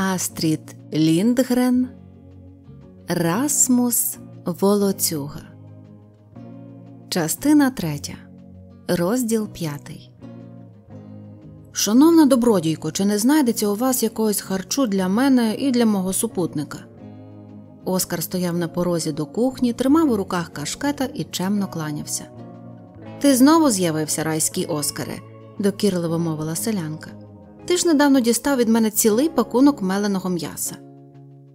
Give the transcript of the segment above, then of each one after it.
Астрід Ліндгрен, Расмус Волоцюга. Частина ТРЕТЯ. Розділ п'ятий. Шановна добродійко, чи не знайдеться у вас якогось харчу для мене і для мого супутника? Оскар стояв на порозі до кухні, тримав у руках кашкета і чемно кланявся. Ти знову з'явився райський Оскаре, докірливо мовила селянка. Ти ж недавно дістав від мене цілий пакунок меленого м'яса.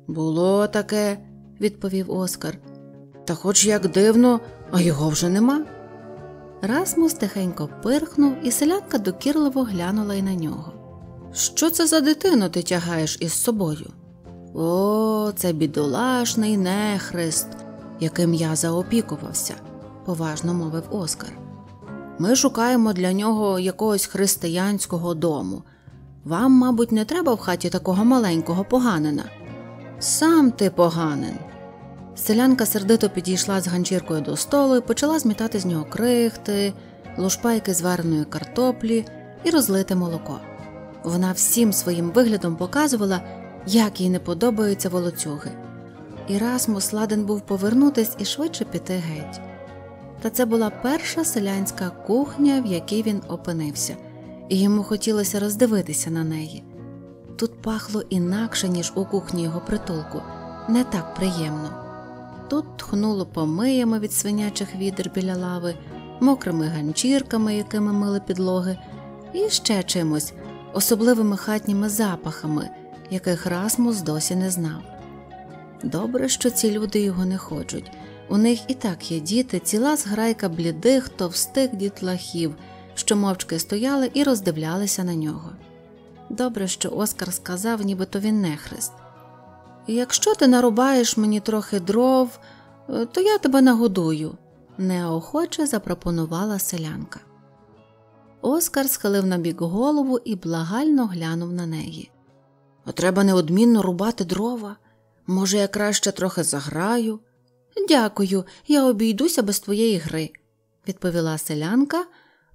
Було таке, відповів Оскар. Та хоч як дивно, а його вже нема. Расмус тихенько пирхнув, і селянка докірливо глянула й на нього. Що це за дитину ти тягаєш із собою? О, це бідолашний нехрест, яким я заопікувався, поважно мовив Оскар. Ми шукаємо для нього якогось християнського дому, вам, мабуть, не треба в хаті такого маленького поганина. Сам ти поганин. Селянка сердито підійшла з ганчіркою до столу і почала змітати з нього крихти, лушпайки з вареної картоплі і розлите молоко. Вона всім своїм виглядом показувала, як їй не подобаються волоцюги. І Расмус ладен був повернутись і швидше піти геть. Та це була перша селянська кухня, в якій він опинився і йому хотілося роздивитися на неї. Тут пахло інакше, ніж у кухні його притулку, не так приємно. Тут тхнуло помиями від свинячих відер біля лави, мокрими ганчірками, якими мили підлоги, і ще чимось, особливими хатніми запахами, яких Расмус досі не знав. Добре, що ці люди його не хочуть. У них і так є діти, ціла зграйка блідих, товстих дітлахів що мовчки стояли і роздивлялися на нього. Добре, що Оскар сказав, нібито він нехрест. Якщо ти нарубаєш мені трохи дров, е, то я тебе нагодую, неохоче запропонувала селянка. Оскар схилив набік голову і благально глянув на неї. Треба неодмінно рубати дрова. Може, я краще трохи заграю? Дякую, я обійдуся без твоєї гри, відповіла селянка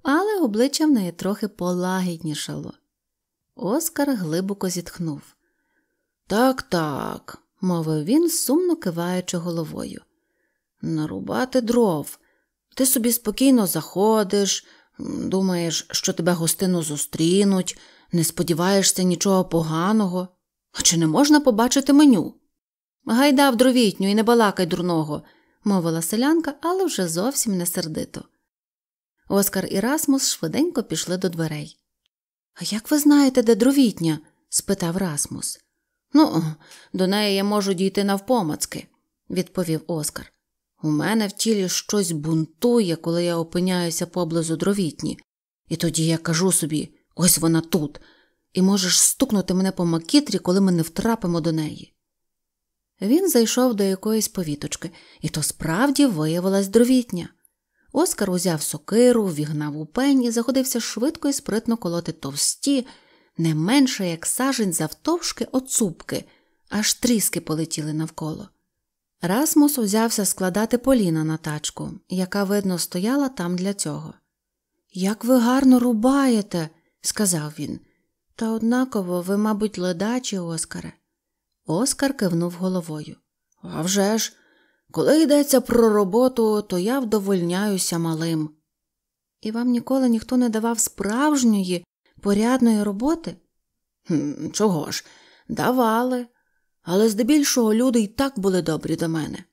але обличчя в неї трохи полагіднішало. Оскар глибоко зітхнув. Так, так, мовив він, сумно киваючи головою. Нарубати дров. Ти собі спокійно заходиш, думаєш, що тебе гостину зустрінуть, не сподіваєшся нічого поганого. А чи не можна побачити меню? Гайда в дровітню і не балакай дурного, мовила селянка, але вже зовсім не сердито. Оскар і Расмус швиденько пішли до дверей. А як ви знаєте, де дровітня? спитав Расмус. Ну, до неї я можу дійти навпомацки, відповів Оскар. У мене в тілі щось бунтує, коли я опиняюся поблизу дровітні, і тоді я кажу собі ось вона тут, і можеш стукнути мене по макітрі, коли ми не втрапимо до неї. Він зайшов до якоїсь повіточки, і то справді виявилась дровітня. Оскар узяв сокиру, вігнав у пень і заходився швидко і спритно колоти товсті, не менше як сажень завтовшки оцупки, аж тріски полетіли навколо. Расмус узявся складати поліна на тачку, яка, видно, стояла там для цього. Як ви гарно рубаєте, сказав він, та однаково ви, мабуть, ледачі, Оскаре. Оскар кивнув головою. «А вже ж, коли йдеться про роботу, то я вдовольняюся малим. І вам ніколи ніхто не давав справжньої, порядної роботи? Хм, чого ж? Давали, але здебільшого люди й так були добрі до мене,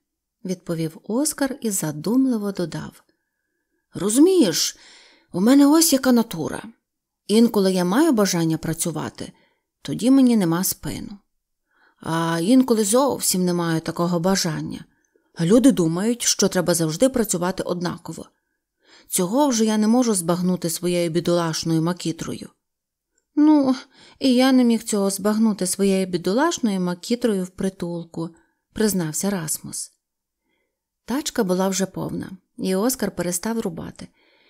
відповів Оскар і задумливо додав. Розумієш, у мене ось яка натура. Інколи я маю бажання працювати, тоді мені нема спину. А інколи зовсім не маю такого бажання. Люди думають, що треба завжди працювати однаково. Цього вже я не можу збагнути своєю бідолашною макітрою. Ну, і я не міг цього збагнути своєю бідолашною макітрою в притулку, признався Расмус. Тачка була вже повна, і Оскар перестав рубати.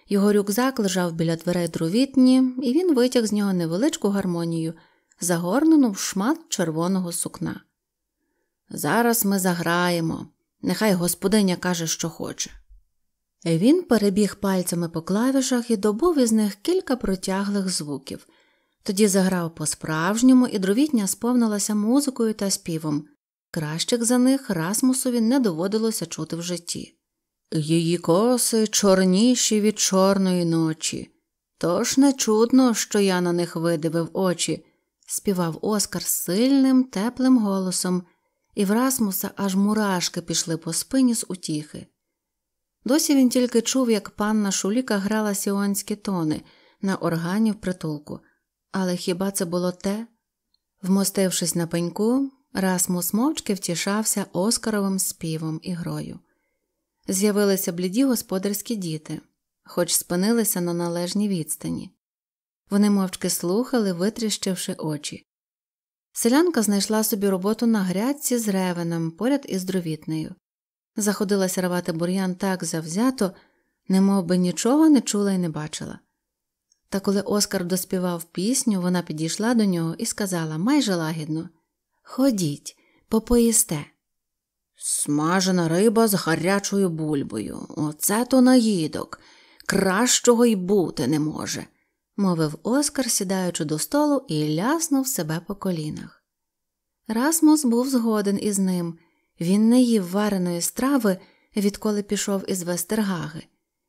Його рюкзак лежав біля дверей дровітні, і він витяг з нього невеличку гармонію, загорнену в шмат червоного сукна. Зараз ми заграємо, Нехай господиня каже, що хоче. Він перебіг пальцями по клавішах і добув із них кілька протяглих звуків. Тоді заграв по-справжньому, і дровітня сповнилася музикою та співом. Кращих за них Расмусові не доводилося чути в житті. Її коси чорніші від чорної ночі. Тож не чудно, що я на них видивив очі, співав Оскар сильним, теплим голосом і в Расмуса аж мурашки пішли по спині з утіхи. Досі він тільки чув, як панна Шуліка грала сіонські тони на органі в притулку, але хіба це було те? Вмостившись на пеньку, Расмус мовчки втішався оскаровим співом і грою. З'явилися бліді господарські діти, хоч спинилися на належній відстані. Вони мовчки слухали, витріщивши очі. Селянка знайшла собі роботу на грядці з ревеном поряд із дровітнею. Заходилася рвати бур'ян так завзято, немов би нічого не чула і не бачила. Та коли Оскар доспівав пісню, вона підійшла до нього і сказала майже лагідно Ходіть, попоїсте. Смажена риба з гарячою бульбою. Оце то наїдок. Кращого й бути не може мовив Оскар, сідаючи до столу і ляснув себе по колінах. Расмус був згоден із ним, він не їв вареної страви, відколи пішов із Вестергаги,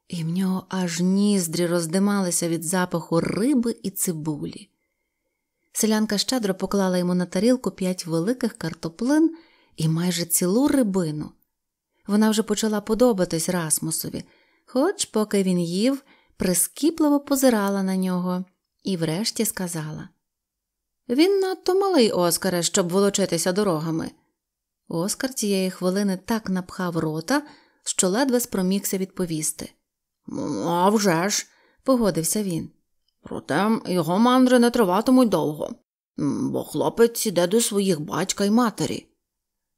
і в нього аж ніздрі роздималися від запаху риби і цибулі. Селянка щедро поклала йому на тарілку п'ять великих картоплин і майже цілу рибину. Вона вже почала подобатись Расмусові, хоч, поки він їв, прискіпливо позирала на нього і врешті сказала Він надто малий Оскаре, щоб волочитися дорогами. Оскар цієї хвилини так напхав рота, що ледве спромігся відповісти. «Ну, «А вже ж!» – погодився він. Проте його мандри не триватимуть довго, бо хлопець іде до своїх батька й матері.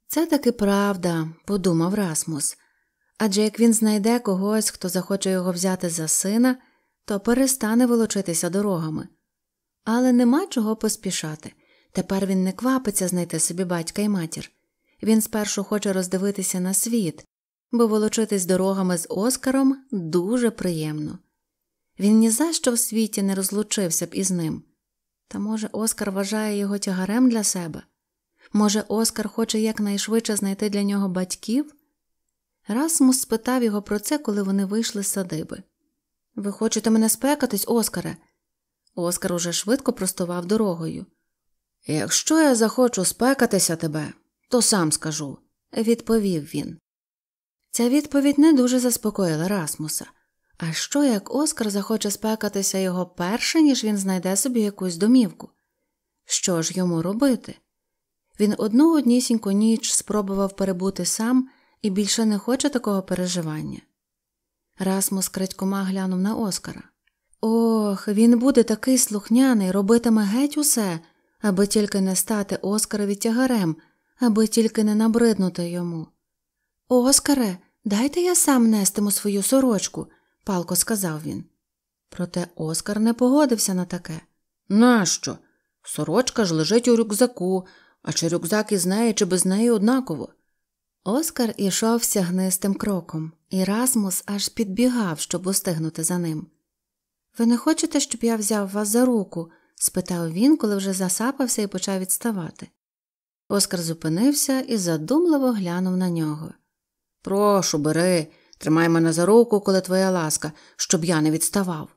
Це таки правда, подумав Расмус адже як він знайде когось, хто захоче його взяти за сина, то перестане волочитися дорогами. Але нема чого поспішати тепер він не квапиться знайти собі батька і матір. Він спершу хоче роздивитися на світ, бо волочитись дорогами з Оскаром дуже приємно. Він ні за що в світі не розлучився б із ним. Та, може, Оскар вважає його тягарем для себе? Може, Оскар хоче якнайшвидше знайти для нього батьків? Расмус спитав його про це, коли вони вийшли з садиби. Ви хочете мене спекатись, Оскаре? Оскар уже швидко простував дорогою. Якщо я захочу спекатися тебе, то сам скажу, відповів він. Ця відповідь не дуже заспокоїла Расмуса. А що як Оскар захоче спекатися його перше, ніж він знайде собі якусь домівку? Що ж йому робити? Він одну однісіньку ніч спробував перебути сам і більше не хоче такого переживання. Расмус крадькома глянув на Оскара. Ох, він буде такий слухняний, робитиме геть усе, аби тільки не стати Оскарові тягарем, аби тільки не набриднути йому. Оскаре, дайте я сам нестиму свою сорочку, палко сказав він. Проте Оскар не погодився на таке. Нащо? Сорочка ж лежить у рюкзаку, а чи рюкзак із неї, чи без неї однаково. Оскар ішов сягнистим кроком, і Расмус аж підбігав, щоб устигнути за ним. Ви не хочете, щоб я взяв вас за руку? спитав він, коли вже засапався і почав відставати. Оскар зупинився і задумливо глянув на нього. Прошу, бери, тримай мене за руку, коли твоя ласка, щоб я не відставав.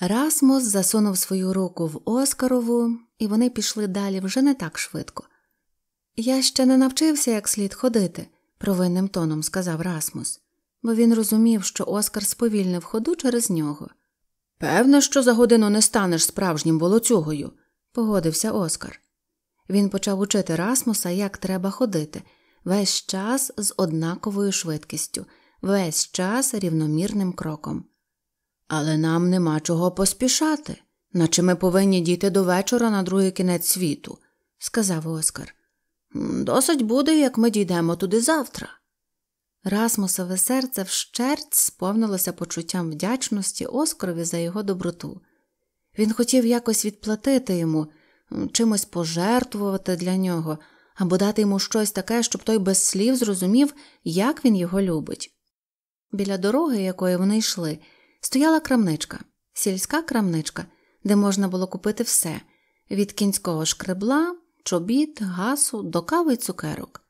Расмус засунув свою руку в Оскарову, і вони пішли далі вже не так швидко. Я ще не навчився як слід ходити, провинним тоном сказав Расмус, бо він розумів, що Оскар сповільнив ходу через нього. Певно, що за годину не станеш справжнім волоцюгою, погодився Оскар. Він почав учити Расмуса, як треба ходити, весь час з однаковою швидкістю, весь час рівномірним кроком. Але нам нема чого поспішати, наче ми повинні дійти до вечора на другий кінець світу, сказав Оскар. Досить буде, як ми дійдемо туди завтра. Расмусове серце вщерть сповнилося почуттям вдячності Оскарові за його доброту. Він хотів якось відплатити йому, чимось пожертвувати для нього або дати йому щось таке, щоб той без слів зрозумів, як він його любить. Біля дороги, якою вони йшли, стояла крамничка, сільська крамничка, де можна було купити все від кінського шкребла чобіт, гасу, до кави й цукерок.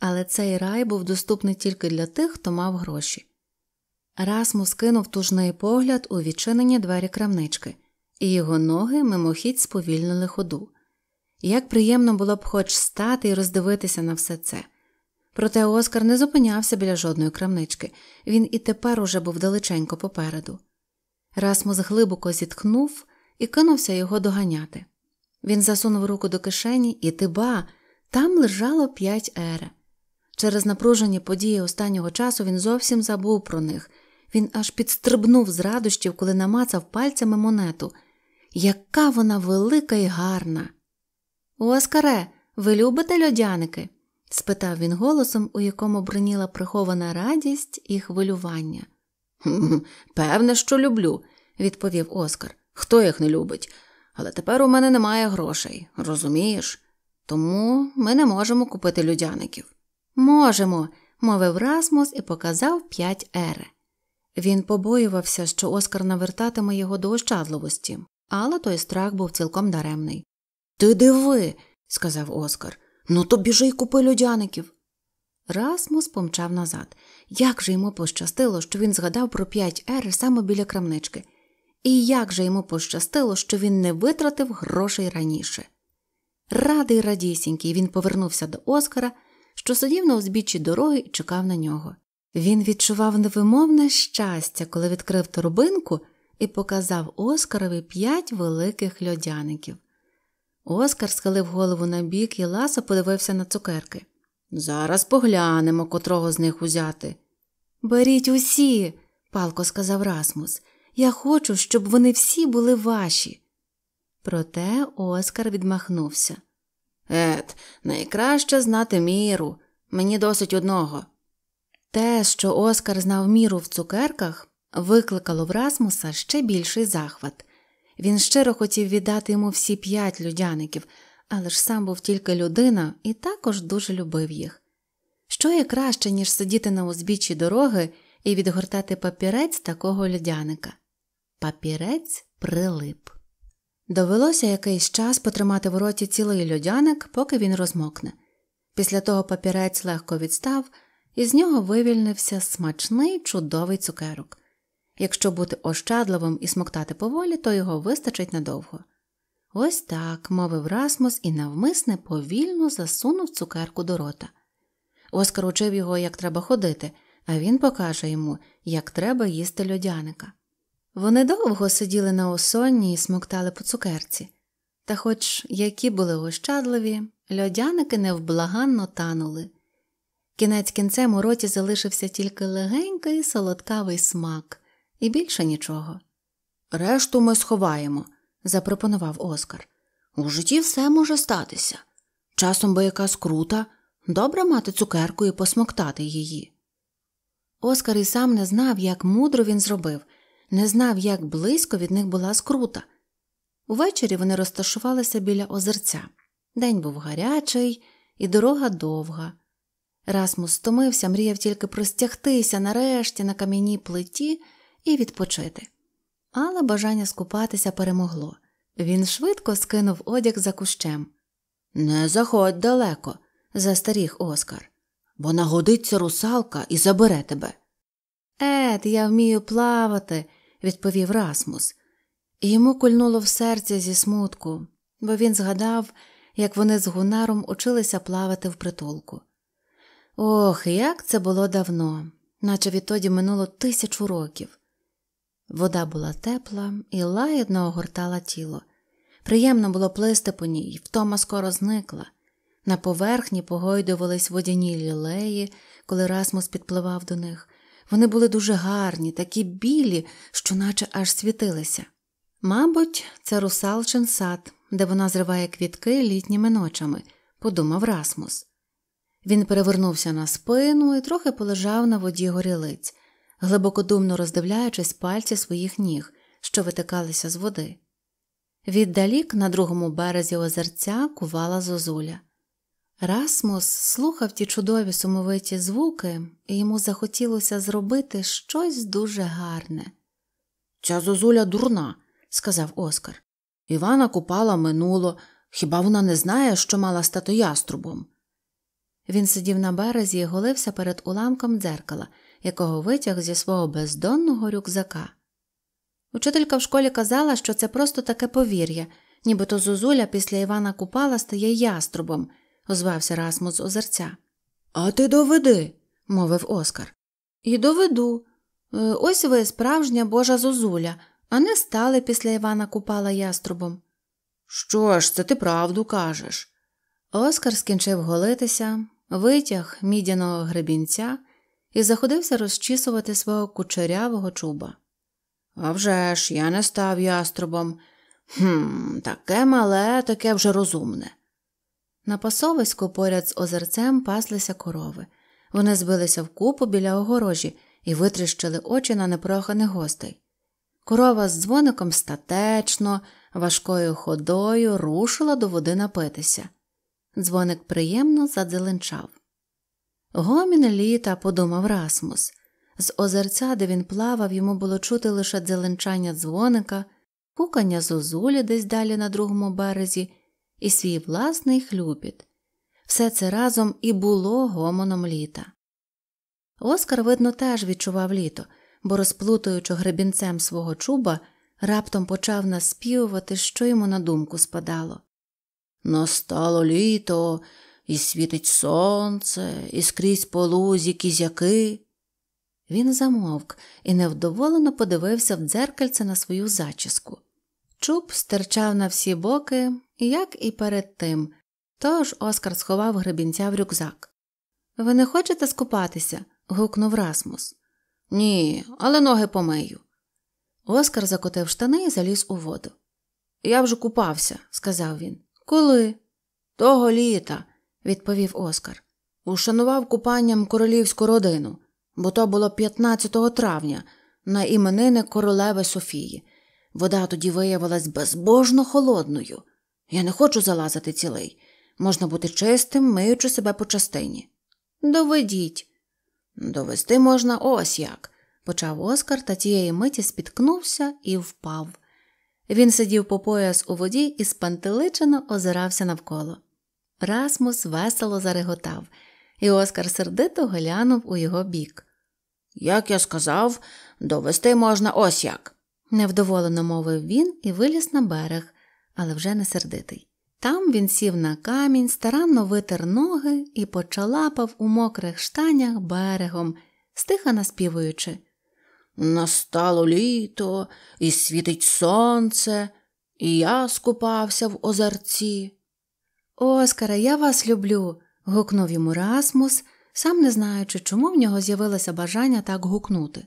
Але цей рай був доступний тільки для тих, хто мав гроші. Расмус кинув тужний погляд у відчинені двері крамнички, і його ноги мимохідь сповільнили ходу. Як приємно було б хоч стати і роздивитися на все це. Проте Оскар не зупинявся біля жодної крамнички, він і тепер уже був далеченько попереду. Расмус глибоко зітхнув і кинувся його доганяти. Він засунув руку до кишені і тиба, там лежало п'ять ере. Через напружені події останнього часу він зовсім забув про них. Він аж підстрибнув з радощів, коли намацав пальцями монету. Яка вона велика і гарна. Оскаре, ви любите льодяники? спитав він голосом, у якому бриніла прихована радість і хвилювання. певне, що люблю, відповів Оскар. Хто їх не любить? але тепер у мене немає грошей, розумієш? Тому ми не можемо купити людяників. Можемо, мовив Расмус і показав п'ять ере. Він побоювався, що Оскар навертатиме його до ощадливості, але той страх був цілком даремний. Ти диви, сказав Оскар, ну то біжи й купи людяників. Расмус помчав назад. Як же йому пощастило, що він згадав про п'ять ери саме біля крамнички. І як же йому пощастило, що він не витратив грошей раніше. Радий радісінький, він повернувся до Оскара, що сидів на узбіччі дороги і чекав на нього. Він відчував невимовне щастя, коли відкрив торбинку і показав Оскарові п'ять великих льодяників. Оскар схилив голову на бік і ласо подивився на цукерки. Зараз поглянемо, котрого з них узяти. Беріть усі, палко сказав Расмус. Я хочу, щоб вони всі були ваші. Проте Оскар відмахнувся. Ет, найкраще знати міру. Мені досить одного. Те, що Оскар знав міру в цукерках, викликало в Расмуса ще більший захват. Він щиро хотів віддати йому всі п'ять людяників, але ж сам був тільки людина і також дуже любив їх. Що є краще, ніж сидіти на узбіччі дороги і відгортати папірець такого людяника? Папірець прилип. Довелося якийсь час потримати в роті цілий льодяник, поки він розмокне. Після того папірець легко відстав, і з нього вивільнився смачний чудовий цукерок. Якщо бути ощадливим і смоктати поволі, то його вистачить надовго. Ось так, мовив Расмус і навмисне повільно засунув цукерку до рота. Оскар учив його, як треба ходити, а він покаже йому, як треба їсти льодяника. Вони довго сиділи на осонні і смоктали по цукерці, та, хоч які були ощадливі, льодяники невблаганно танули. Кінець кінцем у роті залишився тільки легенький солодкавий смак, і більше нічого. Решту ми сховаємо, запропонував Оскар. У житті все може статися. Часом би яка скрута, добре мати цукерку і посмоктати її. Оскар і сам не знав, як мудро він зробив не знав, як близько від них була скрута. Увечері вони розташувалися біля озерця. День був гарячий і дорога довга. Расмус стомився, мріяв тільки простягтися нарешті на кам'яній плиті і відпочити. Але бажання скупатися перемогло. Він швидко скинув одяг за кущем. Не заходь далеко, застаріг Оскар, бо нагодиться русалка і забере тебе. Ет, я вмію плавати, відповів Расмус, і йому кольнуло в серці зі смутку, бо він згадав, як вони з гунаром училися плавати в притулку. Ох, як це було давно, наче відтоді минуло тисячу років. Вода була тепла і лагідно огортала тіло. Приємно було плисти по ній, втома скоро зникла. На поверхні погойдувались водяні лілеї, коли Расмус підпливав до них. Вони були дуже гарні, такі білі, що наче аж світилися. Мабуть, це русалчин сад, де вона зриває квітки літніми ночами, подумав Расмус. Він перевернувся на спину і трохи полежав на воді горілиць, глибокодумно роздивляючись пальці своїх ніг, що витикалися з води. Віддалік на другому березі озерця кувала зозуля. Расмус слухав ті чудові сумовиті звуки, і йому захотілося зробити щось дуже гарне. Ця зозуля дурна, сказав Оскар. Івана купала минуло, хіба вона не знає, що мала стати яструбом? Він сидів на березі і голився перед уламком дзеркала, якого витяг зі свого бездонного рюкзака. Учителька в школі казала, що це просто таке повір'я, нібито зозуля після Івана Купала стає яструбом озвався Расмус озерця. А ти доведи, мовив Оскар. І доведу. Е, ось ви справжня божа зозуля, а не стали після Івана Купала яструбом. Що ж, це ти правду кажеш? Оскар скінчив голитися, витяг мідяного гребінця і заходився розчісувати свого кучерявого чуба. «А вже ж, я не став яструбом. Хм, таке мале, таке вже розумне. На пасовиську поряд з озерцем паслися корови. Вони збилися в купу біля огорожі і витріщили очі на непроханих гостей. Корова з дзвоником статечно, важкою ходою рушила до води напитися. Дзвоник приємно задзеленчав. Гомін літа, подумав Расмус. З озерця, де він плавав, йому було чути лише дзеленчання дзвоника, кукання зозулі десь далі на другому березі і свій власний хлюпіт. Все це разом і було гомоном літа. Оскар, видно, теж відчував літо, бо, розплутуючи гребінцем свого чуба, раптом почав наспівувати, що йому на думку спадало. Настало літо, і світить сонце, і скрізь по лузі кізяки. Він замовк і невдоволено подивився в дзеркальце на свою зачіску. Чуб стирчав на всі боки, як і перед тим. Тож Оскар сховав гребінця в рюкзак. Ви не хочете скупатися? гукнув Расмус. Ні, але ноги помию. Оскар закотив штани і заліз у воду. Я вже купався, сказав він. Коли? Того літа, відповів Оскар. Ушанував купанням королівську родину, бо то було 15 травня на іменини королеви Софії. Вода тоді виявилась безбожно холодною. Я не хочу залазити цілий. Можна бути чистим, миючи себе по частині. Доведіть. Довести можна ось як, почав Оскар та тієї миті спіткнувся і впав. Він сидів по пояс у воді і спантеличено озирався навколо. Расмус весело зареготав, і Оскар сердито глянув у його бік. Як я сказав, довести можна ось як, невдоволено мовив він і виліз на берег але вже не сердитий. Там він сів на камінь, старанно витер ноги і почалапав у мокрих штанях берегом, стиха наспівуючи. Настало літо, і світить сонце, і я скупався в озерці. Оскаре, я вас люблю. гукнув йому Расмус, сам не знаючи, чому в нього з'явилося бажання так гукнути.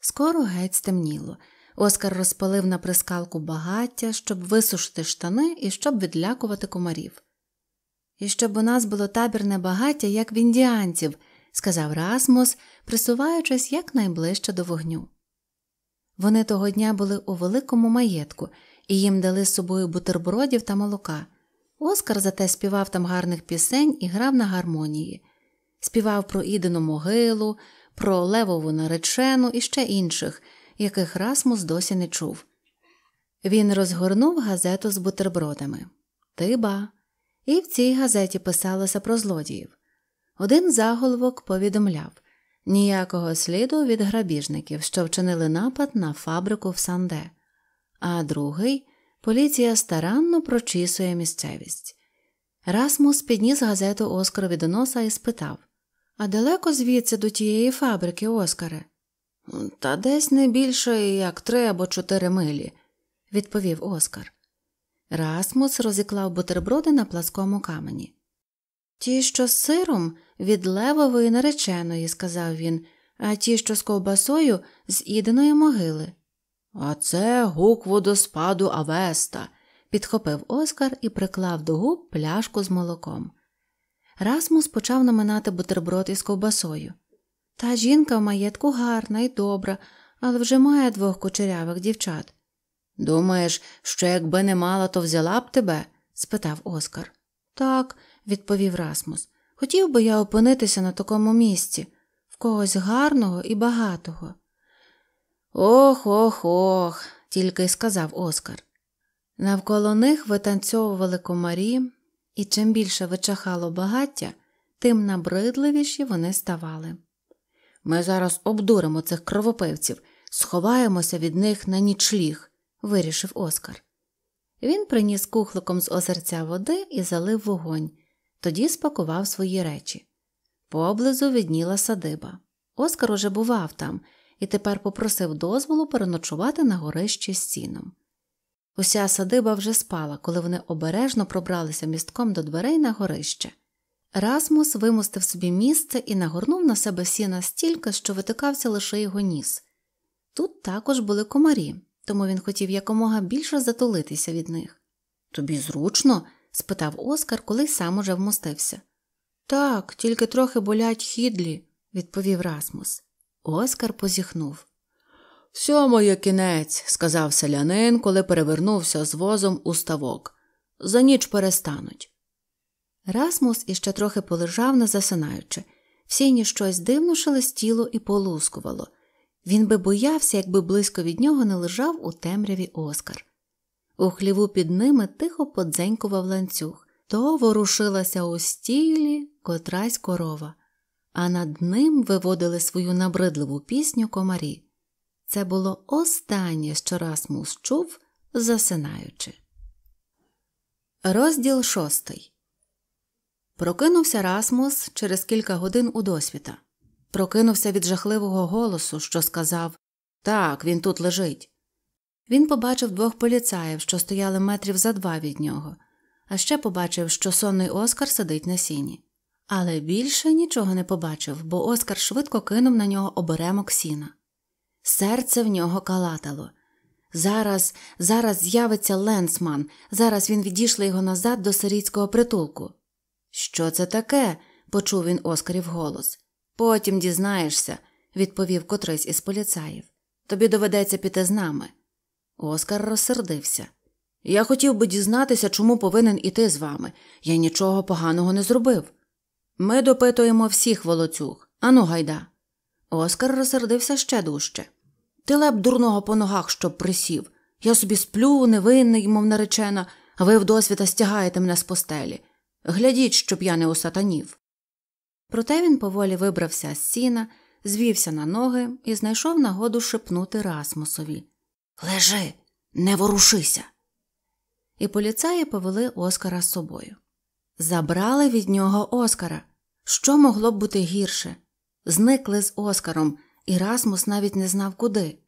Скоро геть стемніло. Оскар розпалив на прискалку багаття, щоб висушити штани і щоб відлякувати комарів. І щоб у нас було табірне багаття, як в індіанців, сказав Расмус, присуваючись якнайближче до вогню. Вони того дня були у великому маєтку і їм дали з собою бутербродів та молока. Оскар зате співав там гарних пісень і грав на гармонії, співав про Ідену могилу, про левову наречену і ще інших яких Расмус досі не чув. Він розгорнув газету з бутербродами Ти ба. І в цій газеті писалося про злодіїв. Один заголовок повідомляв ніякого сліду від грабіжників, що вчинили напад на фабрику в Санде, а другий поліція старанно прочісує місцевість. Расмус підніс газету Оскару від носа і спитав А далеко звідси до тієї фабрики, Оскаре? Та десь не більше як три або чотири милі, відповів Оскар. Расмус розіклав бутерброди на пласкому камені. Ті, що з сиром від левової нареченої, сказав він, а ті, що з ковбасою, з іденої могили. А це гук водоспаду Авеста, підхопив Оскар і приклав до губ пляшку з молоком. Расмус почав наминати бутерброд із ковбасою. Та жінка в маєтку гарна і добра, але вже має двох кучерявих дівчат. Думаєш, що якби не мала, то взяла б тебе? спитав Оскар. Так, відповів Расмус. Хотів би я опинитися на такому місці, в когось гарного і багатого. Ох ох ох, тільки й сказав Оскар. Навколо них витанцьовували комарі, і чим більше вичахало багаття, тим набридливіші вони ставали. Ми зараз обдуримо цих кровопивців, сховаємося від них на нічліг, вирішив Оскар. Він приніс кухликом з озерця води і залив вогонь, тоді спакував свої речі. Поблизу відніла садиба. Оскар уже бував там і тепер попросив дозволу переночувати на горищі з сіном. Уся садиба вже спала, коли вони обережно пробралися містком до дверей на горище. Расмус вимостив собі місце і нагорнув на себе сіна стільки, що витикався лише його ніс. Тут також були комарі, тому він хотів якомога більше затулитися від них. Тобі зручно? спитав Оскар, коли сам уже вмостився. Так, тільки трохи болять хідлі, відповів Расмус. Оскар позіхнув. Всьому є кінець, сказав селянин, коли перевернувся з возом у ставок. За ніч перестануть. Расмус іще трохи полежав, не засинаючи, в сіні щось дивно шелестіло і полускувало. Він би боявся, якби близько від нього не лежав у темряві оскар. У хліву під ними тихо подзенькував ланцюг, то ворушилася у стілі котрась корова, а над ним виводили свою набридливу пісню комарі. Це було останнє, що Расмус чув, засинаючи. Розділ шостий Прокинувся Расмус через кілька годин у досвіта. Прокинувся від жахливого голосу, що сказав Так, він тут лежить. Він побачив двох поліцаїв, що стояли метрів за два від нього, а ще побачив, що сонний Оскар сидить на сіні. Але більше нічого не побачив, бо Оскар швидко кинув на нього оберемок сіна. Серце в нього калатало. Зараз, зараз з'явиться Ленсман, зараз він відійшли його назад до сирійського притулку. Що це таке? почув він Оскарів голос. Потім дізнаєшся, відповів котрийсь із поліцаїв. Тобі доведеться піти з нами. Оскар розсердився. Я хотів би дізнатися, чому повинен іти з вами. Я нічого поганого не зробив. Ми допитуємо всіх волоцюг. Ану, гайда. Оскар розсердився ще дужче. Ти леп дурного по ногах, щоб присів. Я собі сплю, невинний, мов наречена, а ви вдосвіта стягаєте мене з постелі. Глядіть, щоб я не осатанів. Проте він поволі вибрався з сіна, звівся на ноги і знайшов нагоду шепнути Расмусові Лежи, не ворушися. І поліцаї повели Оскара з собою. Забрали від нього Оскара. Що могло б бути гірше? Зникли з Оскаром, і Расмус навіть не знав куди.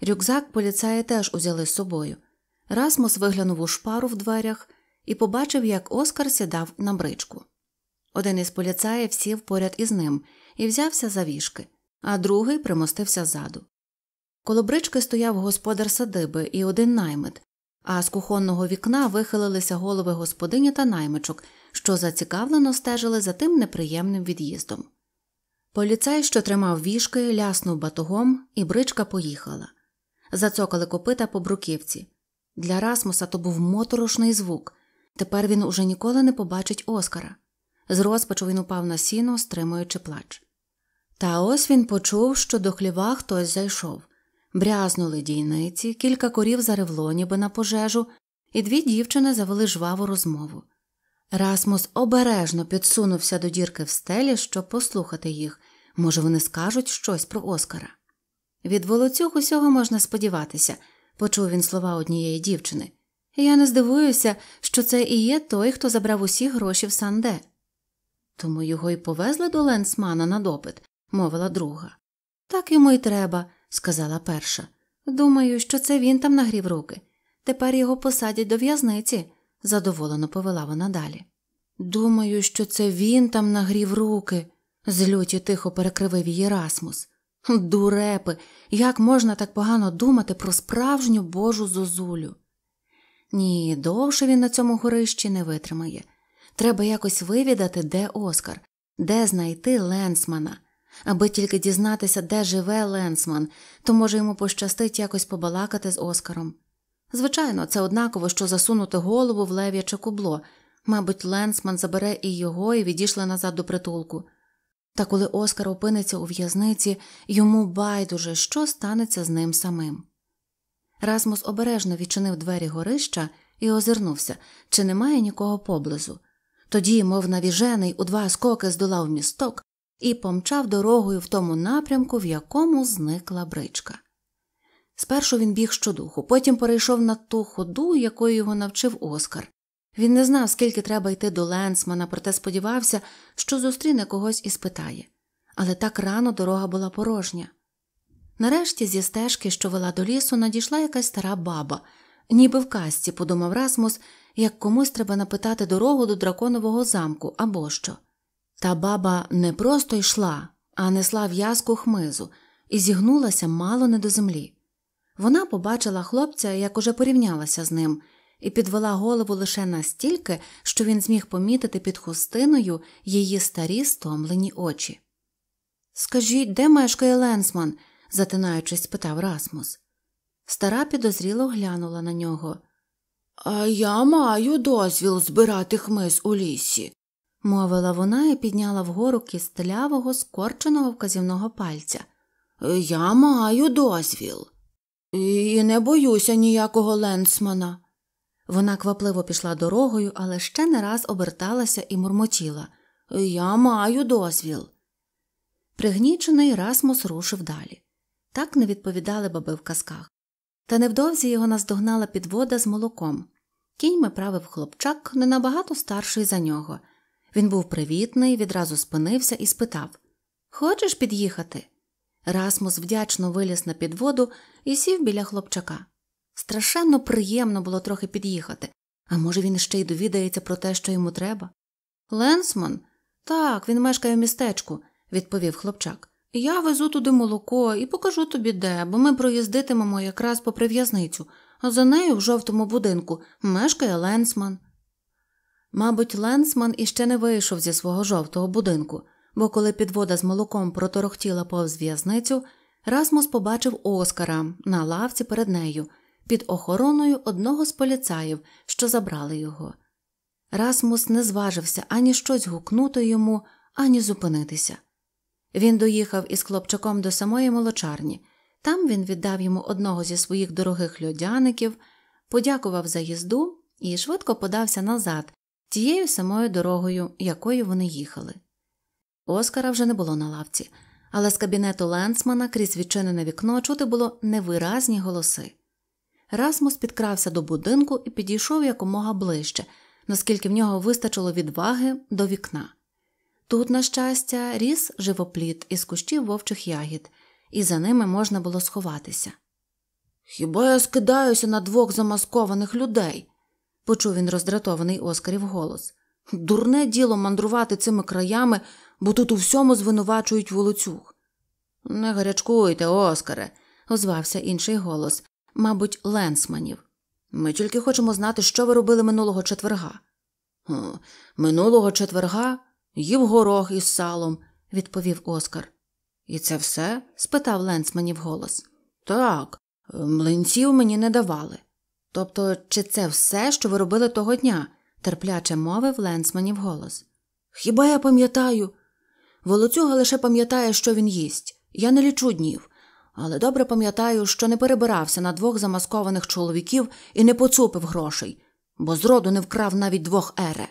Рюкзак поліцаї теж узяли з собою. Расмус виглянув у шпару в дверях і побачив, як Оскар сідав на бричку. Один із поліцаїв сів поряд із ним і взявся за вішки, а другий примостився ззаду. Коло брички стояв господар садиби і один наймит, а з кухонного вікна вихилилися голови господині та наймичок, що зацікавлено стежили за тим неприємним від'їздом. Поліцай, що тримав вішки, ляснув батогом, і бричка поїхала. Зацокали копита по бруківці. Для Расмуса то був моторошний звук, Тепер він уже ніколи не побачить Оскара. З розпачу він упав на сіно, стримуючи плач. Та ось він почув, що до хліва хтось зайшов. Брязнули дійниці, кілька корів заревло, ніби на пожежу, і дві дівчини завели жваву розмову. Расмус обережно підсунувся до дірки в стелі, щоб послухати їх може, вони скажуть щось про Оскара. Від волоцюг усього можна сподіватися, почув він слова однієї дівчини. Я не здивуюся, що це і є той, хто забрав усі гроші в Санде. Тому його й повезли до Ленсмана на допит, мовила друга. Так йому й треба, сказала перша. Думаю, що це він там нагрів руки. Тепер його посадять до в'язниці, задоволено повела вона далі. Думаю, що це він там нагрів руки, злюті тихо перекривив її Расмус. Дурепи, як можна так погано думати про справжню божу зозулю? Ні, довше він на цьому горищі не витримає. Треба якось вивідати, де Оскар, де знайти Ленсмана. Аби тільки дізнатися, де живе Ленсман, то може йому пощастить якось побалакати з Оскаром. Звичайно, це однаково, що засунути голову в лев'яче кубло. Мабуть, Ленсман забере і його і відійшли назад до притулку. Та коли Оскар опиниться у в'язниці, йому байдуже, що станеться з ним самим. Расмус обережно відчинив двері горища і озирнувся, чи немає нікого поблизу. Тоді, мов навіжений, у два скоки здолав місток і помчав дорогою в тому напрямку, в якому зникла бричка. Спершу він біг щодуху, потім перейшов на ту ходу, якою його навчив Оскар. Він не знав, скільки треба йти до Ленсмана, проте сподівався, що зустріне когось і спитає. Але так рано дорога була порожня. Нарешті зі стежки, що вела до лісу, надійшла якась стара баба, ніби в казці, подумав Расмус, як комусь треба напитати дорогу до драконового замку або що. Та баба не просто йшла, а несла в'язку хмизу і зігнулася мало не до землі. Вона побачила хлопця, як уже порівнялася з ним, і підвела голову лише настільки, що він зміг помітити під хустиною її старі стомлені очі. Скажіть, де мешкає Ленсман? затинаючись, спитав Расмус. Стара підозріло глянула на нього. А я маю дозвіл збирати хмиз у лісі, мовила вона і підняла вгору кістлявого, скорченого вказівного пальця. Я маю дозвіл. І не боюся ніякого ленсмана. Вона квапливо пішла дорогою, але ще не раз оберталася і мурмотіла Я маю дозвіл. Пригнічений Расмус рушив далі. Так не відповідали баби в казках. Та невдовзі його наздогнала підвода з молоком. Кіньми правив хлопчак не набагато старший за нього. Він був привітний, відразу спинився і спитав Хочеш під'їхати? Расмус вдячно виліз на підводу і сів біля хлопчака. Страшенно приємно було трохи під'їхати, а може, він ще й довідається про те, що йому треба. Ленсман? Так, він мешкає в містечку, відповів хлопчак. Я везу туди молоко і покажу тобі де, бо ми проїздитимемо якраз попри в'язницю, а за нею в жовтому будинку мешкає Ленсман. Мабуть, Ленсман іще не вийшов зі свого жовтого будинку, бо коли підвода з молоком проторохтіла повз в'язницю, Расмус побачив Оскара на лавці перед нею, під охороною одного з поліцаїв, що забрали його. Расмус не зважився ані щось гукнути йому, ані зупинитися. Він доїхав із хлопчаком до самої молочарні. Там він віддав йому одного зі своїх дорогих льодяників, подякував за їзду і швидко подався назад, тією самою дорогою, якою вони їхали. Оскара вже не було на лавці, але з кабінету Ленцмана крізь відчинене вікно чути було невиразні голоси. Расмус підкрався до будинку і підійшов якомога ближче, наскільки в нього вистачило відваги до вікна. Тут, на щастя, ріс живоплід із кущів вовчих ягід, і за ними можна було сховатися. Хіба я скидаюся на двох замаскованих людей? почув він роздратований Оскарів голос. Дурне діло мандрувати цими краями, бо тут у всьому звинувачують вулицюг. Не гарячкуйте, Оскаре, озвався інший голос, мабуть, ленсманів. Ми тільки хочемо знати, що ви робили минулого четверга. Минулого четверга? їв горох із салом, відповів Оскар. І це все? спитав Ленц мені вголос. Так, млинців мені не давали. Тобто, чи це все, що ви робили того дня? терпляче мовив Ленц мені вголос. Хіба я пам'ятаю? Волоцюга лише пам'ятає, що він їсть. Я не лічу днів, але добре пам'ятаю, що не перебирався на двох замаскованих чоловіків і не поцупив грошей, бо зроду не вкрав навіть двох ере.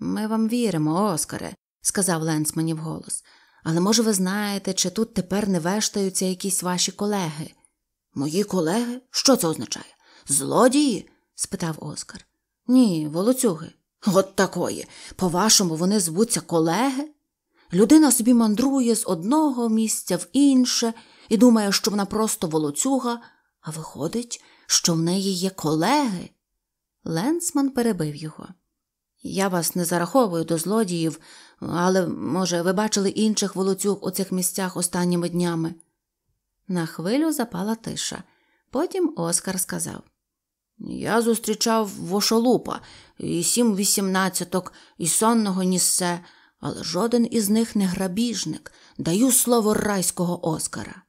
Ми вам віримо, Оскаре, сказав Ленс мені вголос, але, може, ви знаєте, чи тут тепер не вештаються якісь ваші колеги? Мої колеги? Що це означає? Злодії? спитав Оскар. Ні, волоцюги. От такої. По вашому, вони звуться колеги? Людина собі мандрує з одного місця в інше і думає, що вона просто волоцюга, а виходить, що в неї є колеги. Ленсман перебив його. Я вас не зараховую до злодіїв, але, може, ви бачили інших волоцюг у цих місцях останніми днями? На хвилю запала тиша. Потім Оскар сказав Я зустрічав вошолупа і сім вісімнадцяток, і сонного ніссе, але жоден із них не грабіжник. Даю слово райського Оскара.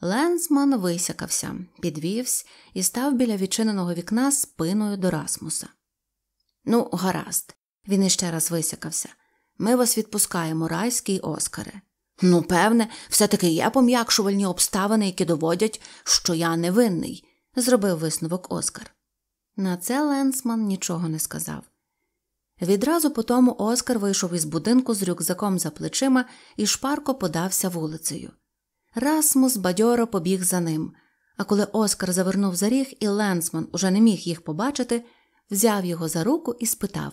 Ленсман висякався, підвівсь і став біля відчиненого вікна спиною до Расмуса. Ну, гаразд, він іще раз висякався. Ми вас відпускаємо, райський Оскаре. Ну, певне, все таки є пом'якшувальні обставини, які доводять, що я невинний, зробив висновок Оскар. На це Ленсман нічого не сказав. Відразу по тому Оскар вийшов із будинку з рюкзаком за плечима і шпарко подався вулицею. Расмус бадьоро побіг за ним, а коли Оскар завернув за ріг і Ленсман уже не міг їх побачити, взяв його за руку і спитав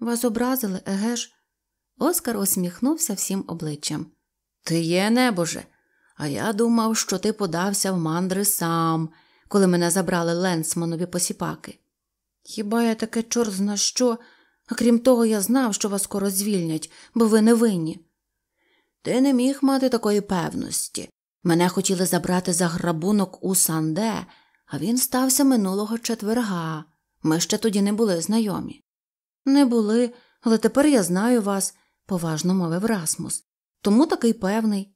Вас образили, еге ж? Оскар усміхнувся всім обличчям. Ти є небоже, а я думав, що ти подався в мандри сам, коли мене забрали Ленсманові посіпаки. Хіба я таке чор зна що, а крім того, я знав, що вас скоро звільнять, бо ви не винні. Ти не міг мати такої певності. Мене хотіли забрати за грабунок у Санде, а він стався минулого четверга. Ми ще тоді не були знайомі. Не були, але тепер я знаю вас, поважно мовив Расмус, тому такий певний.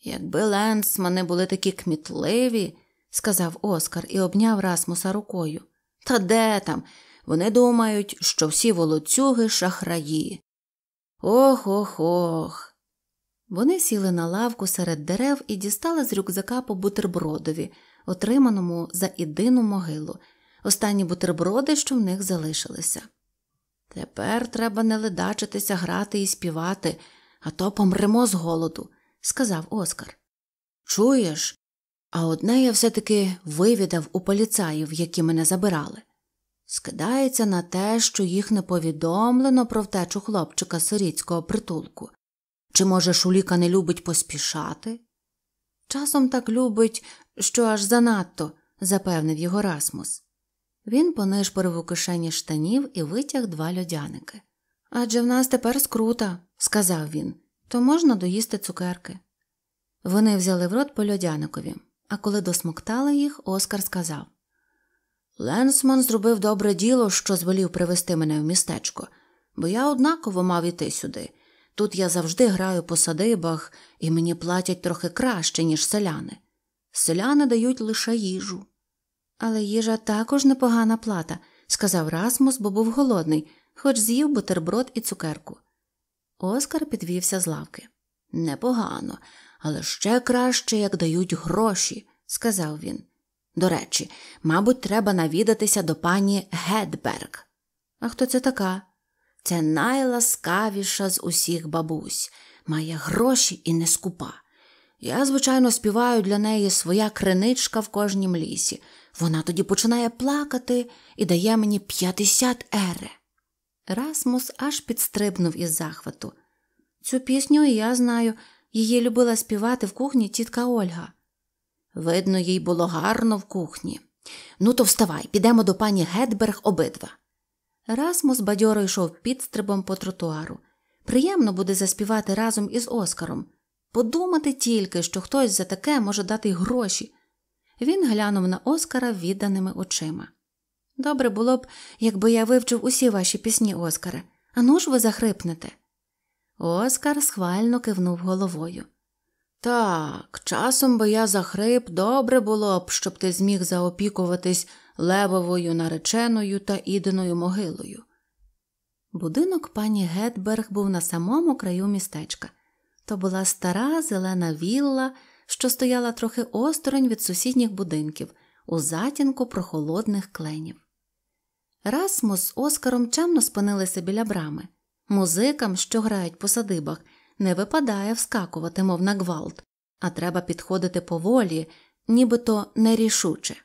Якби Ленсмани були такі кмітливі, сказав Оскар і обняв Расмуса рукою. Та де там? Вони думають, що всі волоцюги шахраї. Ох ох ох. Вони сіли на лавку серед дерев і дістали з рюкзака по бутербродові, отриманому за єдину могилу останні бутерброди, що в них залишилися. Тепер треба не ледачитися, грати і співати, а то помремо з голоду, сказав Оскар. Чуєш? А одне я все таки вивідав у поліцаїв, які мене забирали. Скидається на те, що їх не повідомлено про втечу хлопчика з сирітського притулку. Чи, може, Шуліка не любить поспішати? Часом так любить, що аж занадто, запевнив його Расмус. Він понишпорив у кишені штанів і витяг два льодяники. Адже в нас тепер скрута, сказав він, то можна доїсти цукерки. Вони взяли в рот по льодяникові, а коли досмоктали їх, Оскар сказав Ленсман зробив добре діло, що звелів привезти мене в містечко, бо я однаково мав іти сюди. Тут я завжди граю по садибах, і мені платять трохи краще, ніж селяни. Селяни дають лише їжу. Але їжа також непогана плата, сказав Расмус, бо був голодний, хоч з'їв бутерброд і цукерку. Оскар підвівся з лавки. Непогано, але ще краще, як дають гроші, сказав він. До речі, мабуть, треба навідатися до пані Гедберг. А хто це така? Це найласкавіша з усіх бабусь, має гроші і не скупа. Я, звичайно, співаю для неї своя криничка в кожнім лісі. Вона тоді починає плакати і дає мені 50 ере. Расмус аж підстрибнув із захвату. Цю пісню і я знаю, її любила співати в кухні тітка Ольга. Видно, їй було гарно в кухні. Ну, то вставай, підемо до пані Гетберг обидва. Расмус бадьоро йшов підстрибом по тротуару. Приємно буде заспівати разом із Оскаром. Подумати тільки, що хтось за таке може дати гроші. Він глянув на Оскара відданими очима. Добре було б, якби я вивчив усі ваші пісні, Оскаре, а ну ж ви захрипнете. Оскар схвально кивнув головою. Так, часом би я захрип, добре було б, щоб ти зміг заопікуватись левовою нареченою та ідиною могилою. Будинок пані Гетберг був на самому краю містечка. То була стара зелена вілла що стояла трохи осторонь від сусідніх будинків у затінку прохолодних кленів. Расмус з Оскаром чемно спинилися біля брами. Музикам, що грають по садибах, не випадає вскакувати, мов на гвалт, а треба підходити поволі, нібито нерішуче.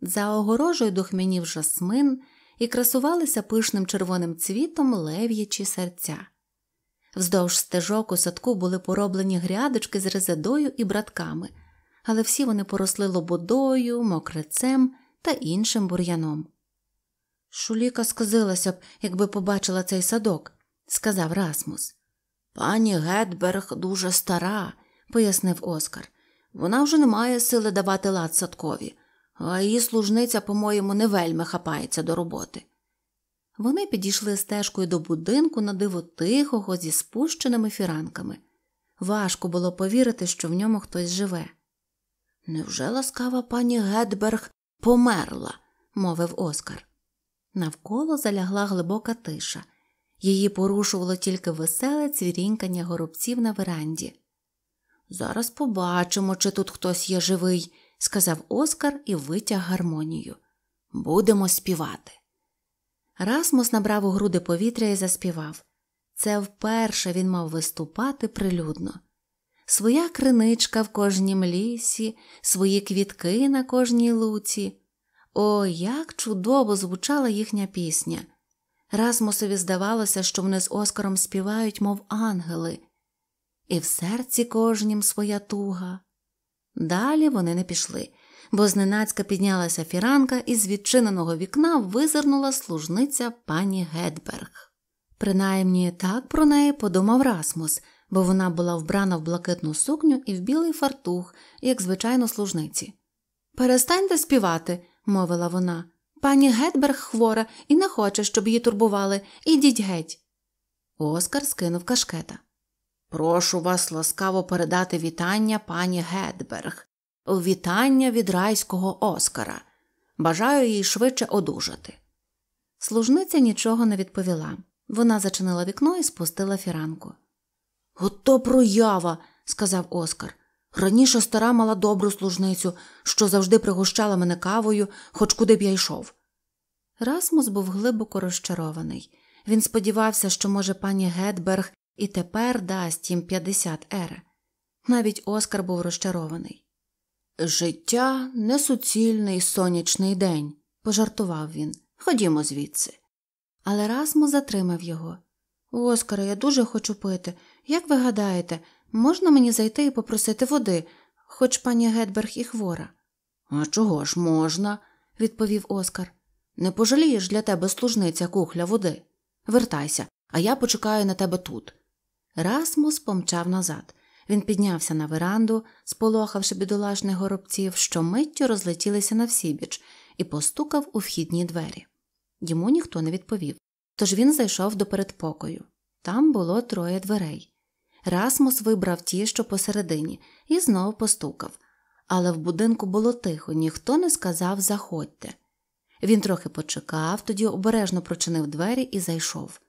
За огорожею духмянів жасмин і красувалися пишним червоним цвітом лев'ячі серця. Вздовж стежок у садку були пороблені грядочки з резедою і братками, але всі вони поросли лободою, мокрицем та іншим бур'яном. Шуліка сказилася б, якби побачила цей садок, сказав Расмус. Пані Гетберг дуже стара, пояснив Оскар. Вона вже не має сили давати лад садкові, а її служниця, по-моєму, не вельми хапається до роботи. Вони підійшли стежкою до будинку на диво тихого, зі спущеними фіранками. Важко було повірити, що в ньому хтось живе. Невже ласкава пані Гетберг померла? мовив Оскар. Навколо залягла глибока тиша. Її порушувало тільки веселе цвірінькання горобців на веранді. Зараз побачимо, чи тут хтось є живий, сказав Оскар і витяг гармонію. Будемо співати. Расмус набрав у груди повітря і заспівав. Це вперше він мав виступати прилюдно. Своя криничка в кожнім лісі, свої квітки на кожній луці. О, як чудово звучала їхня пісня. Расмусові здавалося, що вони з Оскаром співають, мов ангели, і в серці кожнім своя туга. Далі вони не пішли бо зненацька піднялася фіранка і з відчиненого вікна визирнула служниця пані Гедберг. Принаймні так про неї подумав Расмус, бо вона була вбрана в блакитну сукню і в білий фартух, як звичайно, служниці. Перестаньте співати, мовила вона. Пані Гедберг хвора і не хоче, щоб її турбували. Ідіть геть. Оскар скинув кашкета. Прошу вас ласкаво передати вітання пані Гедберг, вітання від райського Оскара. Бажаю їй швидше одужати. Служниця нічого не відповіла. Вона зачинила вікно і спустила фіранку. Ото проява, сказав Оскар. Раніше стара мала добру служницю, що завжди пригощала мене кавою, хоч куди б я йшов. Расмус був глибоко розчарований. Він сподівався, що, може, пані Гетберг і тепер дасть їм 50 ере. Навіть Оскар був розчарований. Життя несуцільний сонячний день, пожартував він. Ходімо звідси. Але Расмо затримав його. Оскаре, я дуже хочу пити. Як ви гадаєте, можна мені зайти і попросити води, хоч пані Гетберг і хвора? А чого ж можна, відповів Оскар. Не пожалієш для тебе служниця кухля води. Вертайся, а я почекаю на тебе тут. Расмус помчав назад. Він піднявся на веранду, сполохавши бідолашних горобців, що миттю розлетілися на всібіч, і постукав у вхідні двері. Йому ніхто не відповів, тож він зайшов до передпокою. Там було троє дверей. Расмус вибрав ті, що посередині, і знову постукав. Але в будинку було тихо, ніхто не сказав заходьте. Він трохи почекав, тоді обережно прочинив двері і зайшов.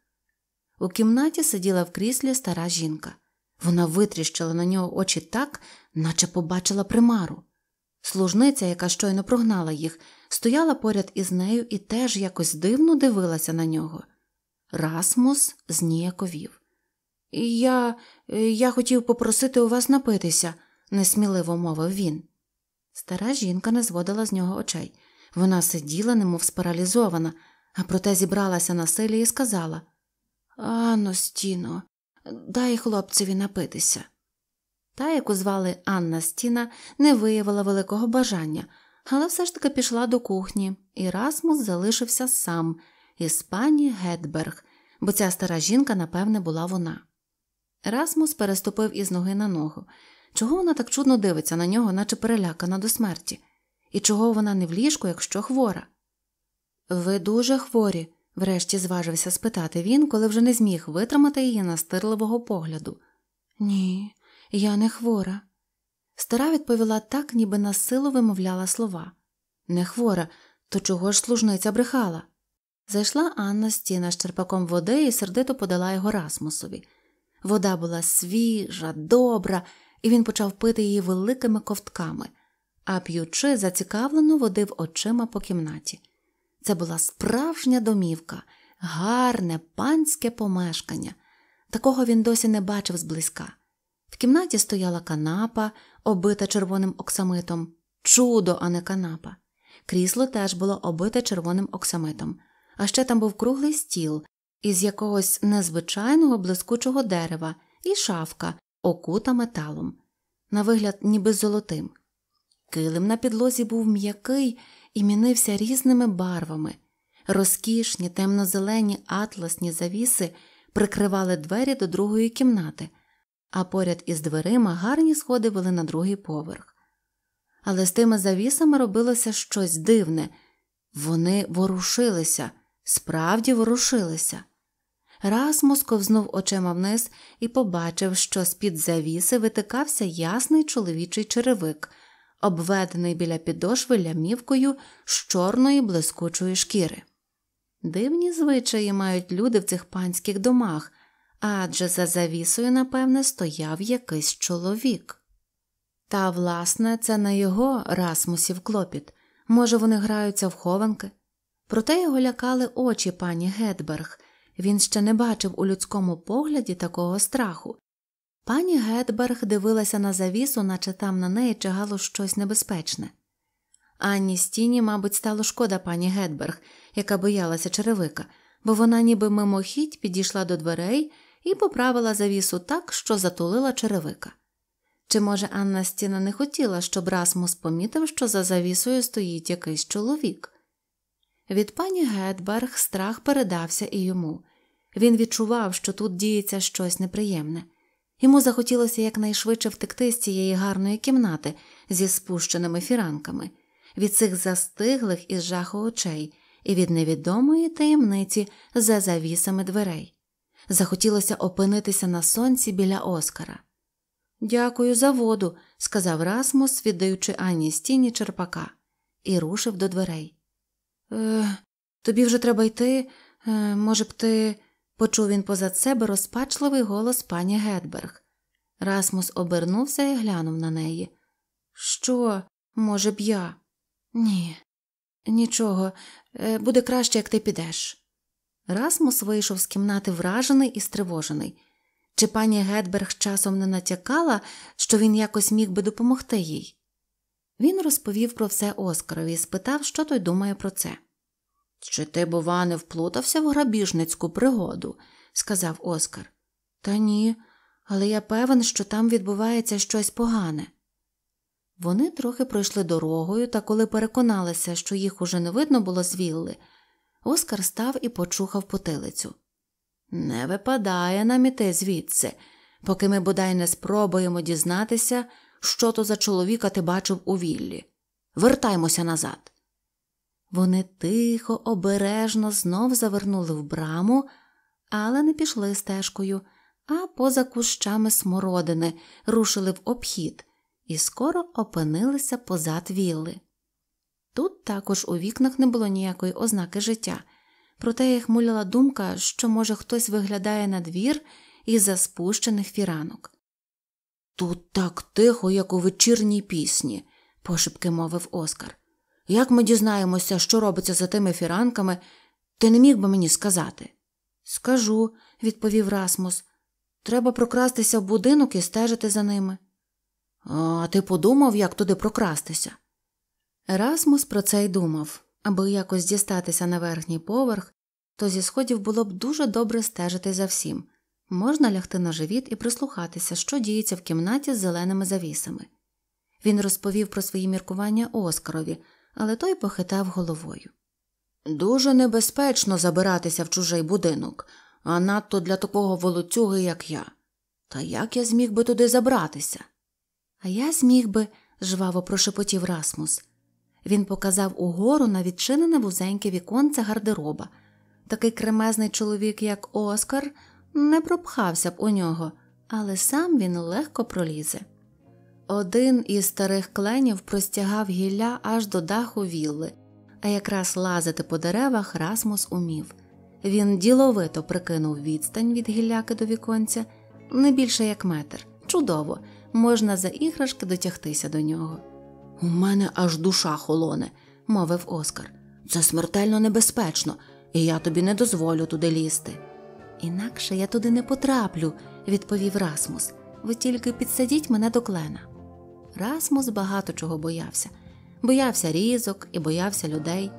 У кімнаті сиділа в кріслі стара жінка. Вона витріщила на нього очі так, наче побачила примару. Служниця, яка щойно прогнала їх, стояла поряд із нею і теж якось дивно дивилася на нього. Расмус зніяковів. Я я хотів попросити у вас напитися, несміливо мовив він. Стара жінка не зводила з нього очей. Вона сиділа, немов спаралізована, а проте зібралася на силі і сказала Ано, стіно, дай хлопцеві напитися. Та, яку звали Анна Стіна, не виявила великого бажання, але все ж таки пішла до кухні, і Расмус залишився сам із пані Гетберг, бо ця стара жінка, напевне, була вона. Расмус переступив із ноги на ногу. Чого вона так чудно дивиться на нього, наче перелякана до смерті, і чого вона не в ліжку, якщо хвора? Ви дуже хворі, врешті зважився спитати він, коли вже не зміг витримати її настирливого погляду. Ні, я не хвора. Стара відповіла так, ніби на силу вимовляла слова. Не хвора, то чого ж служниця брехала? Зайшла Анна з стіна з черпаком води і сердито подала його Расмусові. Вода була свіжа, добра, і він почав пити її великими ковтками, а п'ючи, зацікавлено водив очима по кімнаті. Це була справжня домівка, гарне панське помешкання. Такого він досі не бачив зблизька. В кімнаті стояла канапа, оббита червоним оксамитом, чудо, а не канапа. Крісло теж було оббите червоним оксамитом, а ще там був круглий стіл із якогось незвичайного блискучого дерева і шафка, окута металом, на вигляд, ніби золотим. Килим на підлозі був м'який і мінився різними барвами. Розкішні, темно-зелені атласні завіси прикривали двері до другої кімнати, а поряд із дверима гарні сходи вели на другий поверх. Але з тими завісами робилося щось дивне вони ворушилися, справді ворушилися. Расмус ковзнув очима вниз і побачив, що з-під завіси витикався ясний чоловічий черевик, обведений біля підошви лямівкою з чорної блискучої шкіри. Дивні звичаї мають люди в цих панських домах, адже за завісою, напевне, стояв якийсь чоловік. Та, власне, це на його Расмусів клопіт. Може, вони граються в хованки. Проте його лякали очі пані Гетберг, Він ще не бачив у людському погляді такого страху, Пані Гетберг дивилася на завісу, наче там на неї чагало щось небезпечне. Анні Стіні, мабуть, стало шкода пані Гетберг, яка боялася черевика, бо вона ніби мимохідь підійшла до дверей і поправила завісу так, що затулила черевика. Чи, може, Анна Стіна не хотіла, щоб Расмус помітив, що за завісою стоїть якийсь чоловік? Від пані Гетберг страх передався і йому він відчував, що тут діється щось неприємне. Йому захотілося якнайшвидше втекти з цієї гарної кімнати зі спущеними фіранками, від цих застиглих із жаху очей і від невідомої таємниці за завісами дверей. Захотілося опинитися на сонці біля Оскара. Дякую за воду, сказав Расмус, віддаючи Анні стіні черпака, і рушив до дверей. Е, тобі вже треба йти. Е, може б, ти почув він позад себе розпачливий голос пані Гетберг. Расмус обернувся і глянув на неї. Що, може б, я? Ні, нічого, е, буде краще, як ти підеш. Расмус вийшов з кімнати вражений і стривожений. Чи пані Гетберг часом не натякала, що він якось міг би допомогти їй? Він розповів про все Оскарові і спитав, що той думає про це. Чи ти, бува, не вплутався в грабіжницьку пригоду? сказав Оскар. Та ні, але я певен, що там відбувається щось погане. Вони трохи пройшли дорогою, та коли переконалися, що їх уже не видно було з вілли, Оскар став і почухав потилицю. Не випадає нам іти звідси, поки ми бодай не спробуємо дізнатися, що то за чоловіка ти бачив у віллі. Вертаймося назад. Вони тихо, обережно знов завернули в браму, але не пішли стежкою, а поза кущами смородини рушили в обхід і скоро опинилися позад вілли. Тут також у вікнах не було ніякої ознаки життя, проте їх муляла думка, що, може, хтось виглядає на двір із заспущених фіранок. Тут так тихо, як у вечірній пісні, пошепки мовив Оскар. Як ми дізнаємося, що робиться за тими фіранками, ти не міг би мені сказати? Скажу, відповів Расмус. Треба прокрастися в будинок і стежити за ними. А ти подумав, як туди прокрастися? Расмус про це й думав аби якось дістатися на верхній поверх, то зі сходів було б дуже добре стежити за всім можна лягти на живіт і прислухатися, що діється в кімнаті з зеленими завісами. Він розповів про свої міркування Оскарові але той похитав головою. Дуже небезпечно забиратися в чужий будинок, а надто для такого волоцюги, як я. Та як я зміг би туди забратися? А я зміг би, жваво прошепотів Расмус. Він показав угору на відчинене вузеньке віконце гардероба. Такий кремезний чоловік, як Оскар, не пропхався б у нього, але сам він легко пролізе. Один із старих кленів простягав гілля аж до даху вілли, а якраз лазити по деревах Расмус умів. Він діловито прикинув відстань від гілляки до віконця, не більше як метр. Чудово, можна за іграшки дотягтися до нього. У мене аж душа холоне, мовив Оскар. Це смертельно небезпечно, і я тобі не дозволю туди лізти. Інакше я туди не потраплю, відповів Расмус. Ви тільки підсадіть мене до клена. Расмус багато чого боявся. Боявся різок і боявся людей,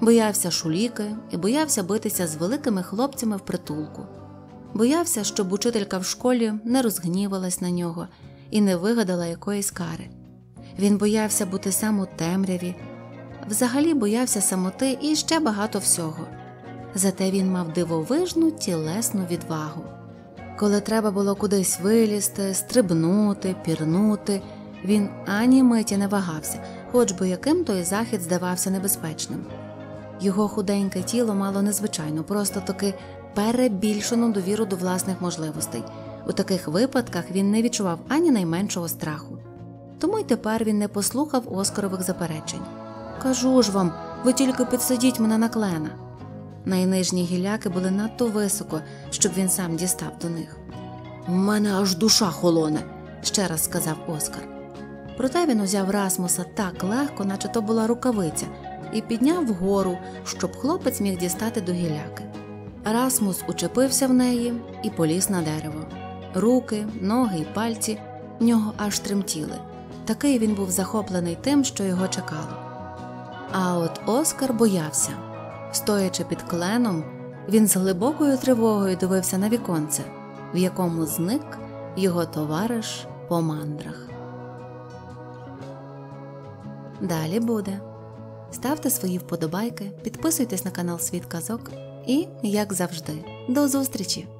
боявся шуліки і боявся битися з великими хлопцями в притулку. Боявся, щоб учителька в школі не розгнівалась на нього і не вигадала якоїсь кари. Він боявся бути сам у темряві, взагалі боявся самоти і ще багато всього. Зате він мав дивовижну тілесну відвагу. Коли треба було кудись вилізти, стрибнути, пірнути. Він ані миті не вагався, хоч би яким той захід здавався небезпечним. Його худеньке тіло мало незвичайну, просто таки перебільшену довіру до власних можливостей. У таких випадках він не відчував ані найменшого страху. Тому й тепер він не послухав оскарових заперечень. Кажу ж вам, ви тільки підсадіть мене на клена. Найнижні гіляки були надто високо, щоб він сам дістав до них. У мене аж душа холоне, ще раз сказав Оскар. Проте він узяв Расмуса так легко, наче то була рукавиця, і підняв вгору, щоб хлопець міг дістати до гіляки. Расмус учепився в неї і поліз на дерево. Руки, ноги й пальці в нього аж тремтіли. Такий він був захоплений тим, що його чекало. А от Оскар боявся. Стоячи під кленом, він з глибокою тривогою дивився на віконце, в якому зник його товариш по мандрах. Далі буде. Ставте свої вподобайки, підписуйтесь на канал Світ Казок і, як завжди, до зустрічі!